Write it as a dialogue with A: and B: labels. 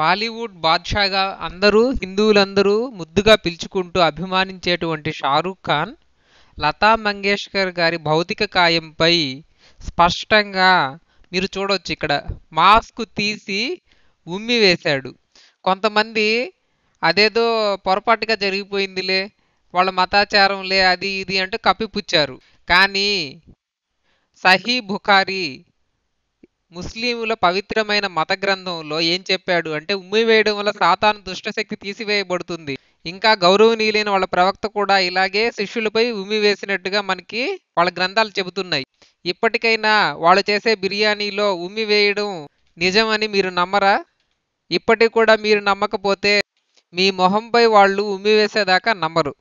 A: బాలీవుడ్ బాద్షాగా అందరూ హిందువులందరూ ముద్దుగా పిలుచుకుంటూ అభిమానించేటువంటి షారుఖ్ ఖాన్ లతా మంగేష్కర్ గారి భౌతిక కాయంపై స్పష్టంగా మీరు చూడవచ్చు ఇక్కడ మాస్క్ తీసి ఉమ్మి వేశాడు కొంతమంది అదేదో పొరపాటుగా జరిగిపోయిందిలే వాళ్ళ మతాచారంలే అది ఇది అంటూ కప్పిపుచ్చారు కానీ సహీ బుఖారీ ముస్లింల పవిత్రమైన మత గ్రంథంలో ఏం చెప్పాడు అంటే ఉమ్మి వేయడం వల్ల సాతాన్ దుష్టశక్తి తీసివేయబడుతుంది ఇంకా గౌరవనీయులైన వాళ్ళ ప్రవక్త కూడా ఇలాగే శిష్యులపై ఉమ్మి వేసినట్టుగా మనకి వాళ్ళ గ్రంథాలు చెబుతున్నాయి ఇప్పటికైనా వాళ్ళు చేసే బిర్యానీలో ఉమ్మి వేయడం నిజమని మీరు నమ్మరా ఇప్పటికి కూడా మీరు నమ్మకపోతే మీ మొహంపై వాళ్ళు ఉమ్మి వేసేదాకా నమ్మరు